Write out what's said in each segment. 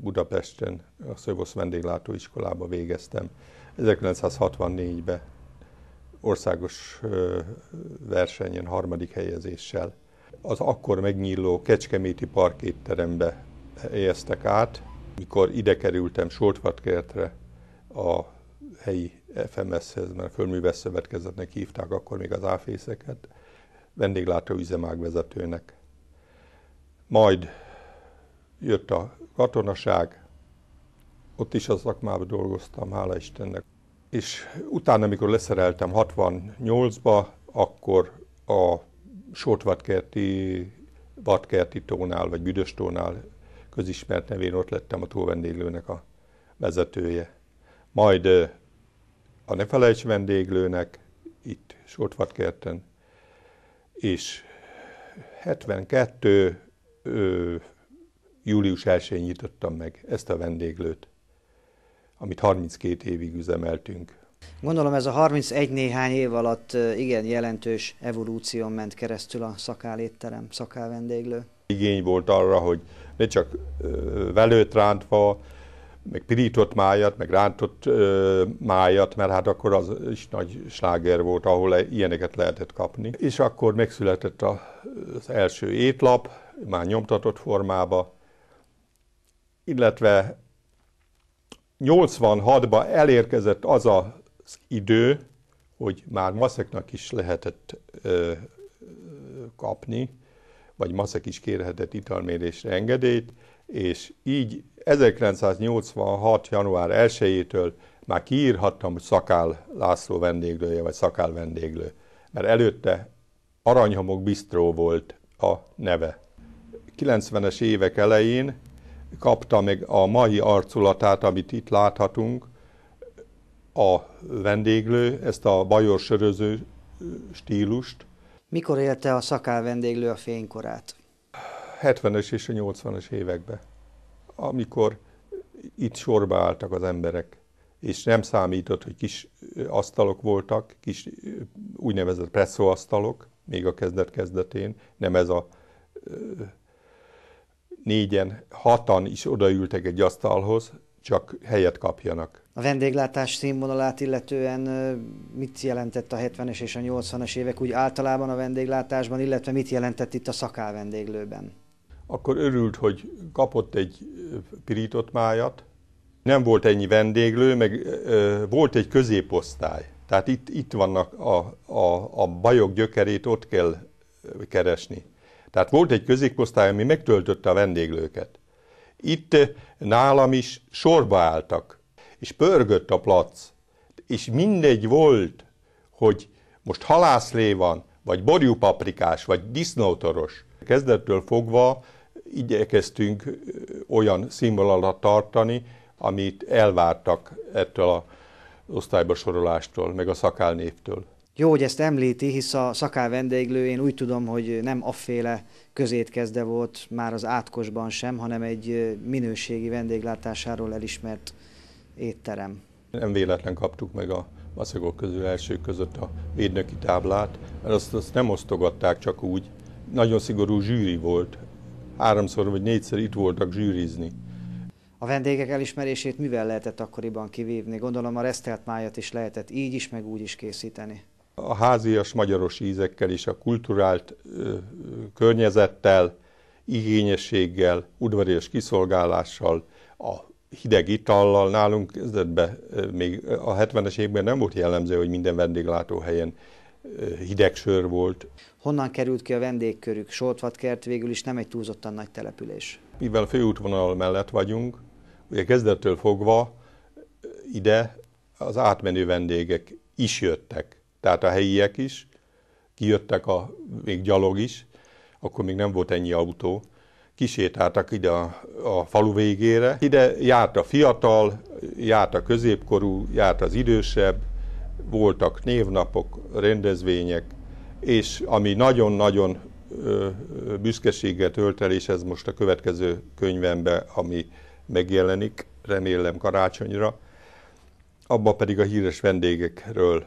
Budapesten a Szövosz vendéglátóiskolába végeztem. 1964-ben országos versenyen harmadik helyezéssel. Az akkor megnyíló Kecskeméti Park étterembe helyeztek át. Mikor ide kerültem Soltvatkertre a helyi FMS-hez, mert a Fölműves Szövetkezetnek hívták akkor még az áfészeket, vendéglátó üzemágvezetőnek. Majd jött a Katonaság. Ott is a szakmába dolgoztam, hála Istennek. És utána, amikor leszereltem 68-ba, akkor a Sótvatkerti Vadkerti tónál, vagy Büdös tónál közismert nevén ott lettem a túlvendéglőnek a vezetője. Majd a Ne Felejts vendéglőnek, itt Sortvatkerten, és 72 Július 1-én nyitottam meg ezt a vendéglőt, amit 32 évig üzemeltünk. Gondolom ez a 31 néhány év alatt igen jelentős evolúción ment keresztül a szakálétterem, szakálvendéglő. Igény volt arra, hogy ne csak velőt rántva, meg pirított májat, meg rántott májat, mert hát akkor az is nagy sláger volt, ahol e- ilyeneket lehetett kapni. És akkor megszületett az első étlap, már nyomtatott formába, illetve 86 ban elérkezett az az idő, hogy már maszeknak is lehetett ö, kapni, vagy maszek is kérhetett italmérésre engedélyt, és így 1986. január 1-től már kiírhattam, hogy Szakál László vendéglője, vagy Szakál vendéglő, mert előtte Aranyhamok Bistró volt a neve. 90-es évek elején kapta meg a mai arculatát, amit itt láthatunk, a vendéglő, ezt a bajor söröző stílust. Mikor élte a szakál vendéglő a fénykorát? 70-es és a 80 es években, amikor itt sorba álltak az emberek, és nem számított, hogy kis asztalok voltak, kis úgynevezett presszóasztalok, még a kezdet-kezdetén, nem ez a négyen, hatan is odaültek egy asztalhoz, csak helyet kapjanak. A vendéglátás színvonalát illetően mit jelentett a 70-es és a 80-es évek úgy általában a vendéglátásban, illetve mit jelentett itt a vendéglőben? Akkor örült, hogy kapott egy pirított májat, nem volt ennyi vendéglő, meg ö, volt egy középosztály. Tehát itt, itt vannak a, a, a bajok gyökerét, ott kell keresni. Tehát volt egy középosztály, ami megtöltötte a vendéglőket. Itt eh, nálam is sorba álltak, és pörgött a plac, és mindegy volt, hogy most halászlé van, vagy borjúpaprikás, vagy disznótoros. Kezdettől fogva igyekeztünk eh, olyan színvonalat tartani, amit elvártak ettől a osztályba sorolástól, meg a szakálnévtől. Jó, hogy ezt említi, hisz a szaká vendéglő, én úgy tudom, hogy nem afféle közétkezde volt már az átkosban sem, hanem egy minőségi vendéglátásáról elismert étterem. Nem véletlen kaptuk meg a vacagok közül első között a védnöki táblát, mert azt, azt nem osztogatták csak úgy. Nagyon szigorú zsűri volt. Háromszor vagy négyszer itt voltak zsűrizni. A vendégek elismerését mivel lehetett akkoriban kivívni? Gondolom a resztelt májat is lehetett így is, meg úgy is készíteni a házias magyaros ízekkel és a kulturált környezettel, igényességgel, udvarias kiszolgálással, a hideg itallal. Nálunk kezdetben még a 70-es években nem volt jellemző, hogy minden vendéglátóhelyen hideg sör volt. Honnan került ki a vendégkörük? Soltvatkert végül is nem egy túlzottan nagy település. Mivel főútvonal mellett vagyunk, ugye kezdettől fogva ide az átmenő vendégek is jöttek tehát a helyiek is, kijöttek a, még gyalog is, akkor még nem volt ennyi autó, kisétáltak ide a, a falu végére. Ide járt a fiatal, járt a középkorú, járt az idősebb, voltak névnapok, rendezvények, és ami nagyon-nagyon büszkeséget ölt el, és ez most a következő könyvembe, ami megjelenik, remélem karácsonyra, abban pedig a híres vendégekről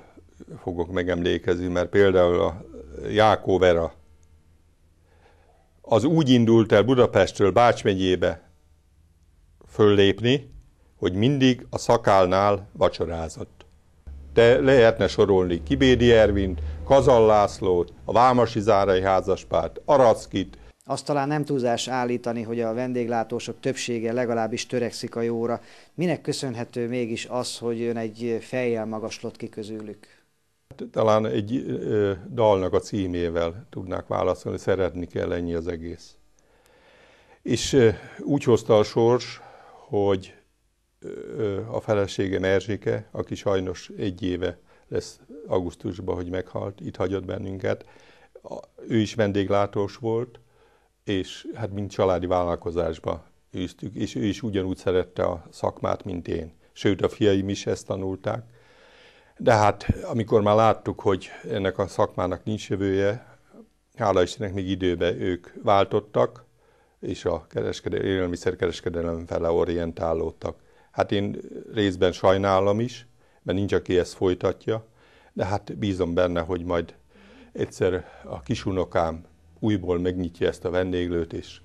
fogok megemlékezni, mert például a Jákó Vera, az úgy indult el Budapestről Bács megyébe föllépni, hogy mindig a szakálnál vacsorázott. De lehetne sorolni Kibédi Ervint, Kazal Lászlót, a Vámasi Zárai házaspárt, Arackit. Azt talán nem túlzás állítani, hogy a vendéglátósok többsége legalábbis törekszik a jóra. Minek köszönhető mégis az, hogy ön egy fejjel magaslott ki közülük? talán egy ö, dalnak a címével tudnák válaszolni, szeretni kell ennyi az egész. És ö, úgy hozta a sors, hogy ö, a feleségem Erzsike, aki sajnos egy éve lesz augusztusban, hogy meghalt, itt hagyott bennünket, a, ő is vendéglátós volt, és hát mint családi vállalkozásba űztük, és ő is ugyanúgy szerette a szakmát, mint én. Sőt, a fiaim is ezt tanulták, de hát amikor már láttuk, hogy ennek a szakmának nincs jövője, hála Istennek még időben ők váltottak, és a kereskedelmi, élelmiszerkereskedelem fele orientálódtak. Hát én részben sajnálom is, mert nincs, aki ezt folytatja, de hát bízom benne, hogy majd egyszer a kisunokám újból megnyitja ezt a vendéglőt, és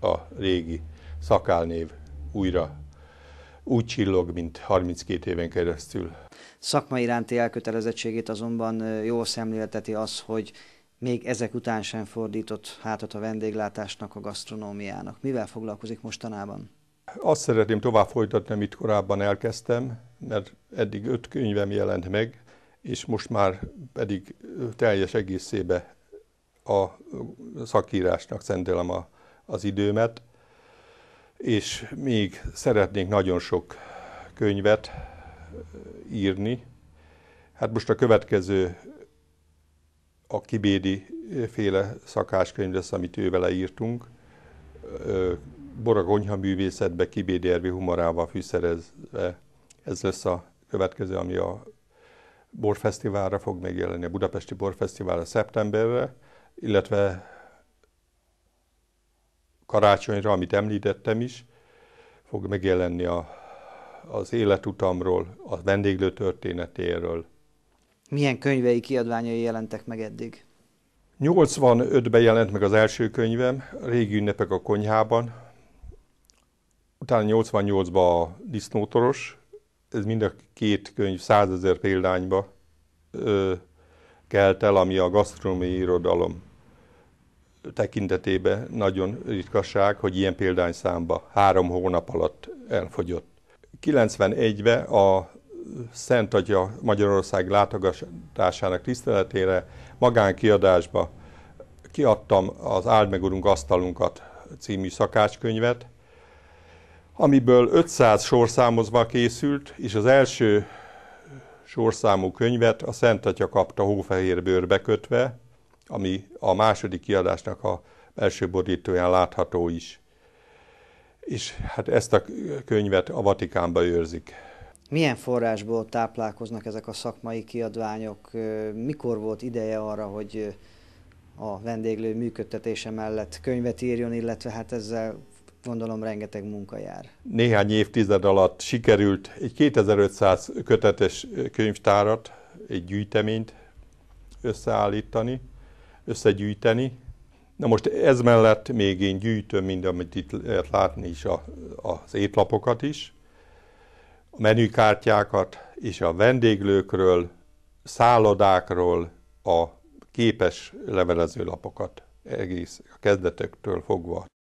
a régi szakálnév újra úgy csillog, mint 32 éven keresztül. Szakma iránti elkötelezettségét azonban jól szemlélteti az, hogy még ezek után sem fordított hátat a vendéglátásnak, a gasztronómiának. Mivel foglalkozik mostanában? Azt szeretném tovább folytatni, amit korábban elkezdtem, mert eddig öt könyvem jelent meg, és most már pedig teljes egészébe a szakírásnak szentelem a, az időmet, és még szeretnék nagyon sok könyvet írni. Hát most a következő a kibédi féle szakáskönyv lesz, amit vele írtunk. Boragonyha művészetbe kibédi Ervi humorával fűszerezve. Ez lesz a következő, ami a borfesztiválra fog megjelenni, a Budapesti Borfesztiválra szeptemberre, illetve karácsonyra, amit említettem is, fog megjelenni a az életutamról, a vendéglő történetéről. Milyen könyvei, kiadványai jelentek meg eddig? 85-ben jelent meg az első könyvem, Régi ünnepek a konyhában, utána 88-ban a Disznótoros, ez mind a két könyv százezer példányba ö, kelt el, ami a gasztronómiai irodalom tekintetében nagyon ritkaság, hogy ilyen példányszámba három hónap alatt elfogyott. 91-ben a Szent Atya Magyarország látogatásának tiszteletére magánkiadásba kiadtam az Áld meg Urunk asztalunkat című szakácskönyvet, amiből 500 sorszámozva készült, és az első sorszámú könyvet a Szent Atya kapta hófehér bőrbe kötve, ami a második kiadásnak a első borítóján látható is és hát ezt a könyvet a Vatikánba őrzik. Milyen forrásból táplálkoznak ezek a szakmai kiadványok? Mikor volt ideje arra, hogy a vendéglő működtetése mellett könyvet írjon, illetve hát ezzel gondolom rengeteg munka jár. Néhány évtized alatt sikerült egy 2500 kötetes könyvtárat, egy gyűjteményt összeállítani, összegyűjteni, Na most ez mellett még én gyűjtöm mind, amit itt lehet látni is, a, az étlapokat is, a menükártyákat és a vendéglőkről, szállodákról, a képes levelezőlapokat egész a kezdetektől fogva.